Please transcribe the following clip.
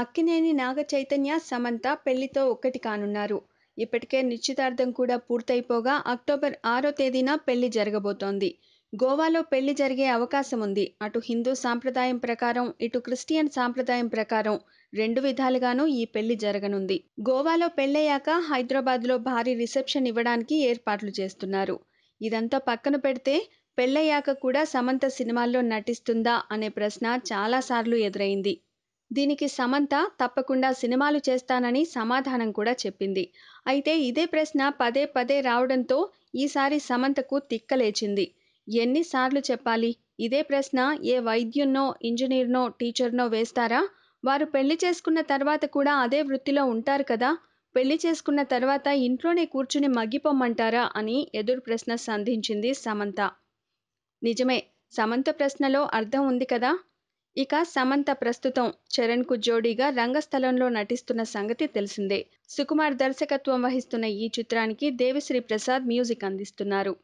అక్కినేని నాగ చైతన్య సమంత పెళ్లితో ఒక్కటి కానున్నారు ఇప్పటికే నిశ్చితార్థం కూడా పూర్తయిపోగా అక్టోబర్ ఆరో తేదీన పెళ్లి జరగబోతోంది గోవాలో పెళ్లి జరిగే అవకాశం ఉంది అటు హిందూ సాంప్రదాయం ప్రకారం ఇటు క్రిస్టియన్ సాంప్రదాయం ప్రకారం రెండు విధాలుగానూ ఈ పెళ్లి జరగనుంది గోవాలో పెళ్ళయ్యాక హైదరాబాద్లో భారీ రిసెప్షన్ ఇవ్వడానికి ఏర్పాట్లు చేస్తున్నారు ఇదంతా పక్కన పెడితే పెళ్ళయ్యాక కూడా సమంత సినిమాల్లో నటిస్తుందా అనే ప్రశ్న చాలాసార్లు ఎదురైంది దీనికి సమంత తప్పకుండా సినిమాలు చేస్తానని సమాధానం కూడా చెప్పింది అయితే ఇదే ప్రశ్న పదే పదే రావడంతో ఈసారి సమంతకు తిక్కలేచింది ఎన్నిసార్లు చెప్పాలి ఇదే ప్రశ్న ఏ వైద్యున్నో ఇంజనీర్నో టీచర్నో వేస్తారా వారు పెళ్లి చేసుకున్న తర్వాత కూడా అదే వృత్తిలో ఉంటారు కదా పెళ్లి చేసుకున్న తర్వాత ఇంట్లోనే కూర్చుని మగ్గిపోమ్మంటారా అని ఎదురు ప్రశ్న సంధించింది సమంత నిజమే సమంత ప్రశ్నలో అర్థం ఉంది కదా ఇక సమంత ప్రస్తుతం చరణ్ కు జోడీగా రంగస్థలంలో నటిస్తున్న సంగతి తెలిసిందే సుకుమార్ దర్శకత్వం వహిస్తున్న ఈ చిత్రానికి దేవిశ్రీ ప్రసాద్ మ్యూజిక్ అందిస్తున్నారు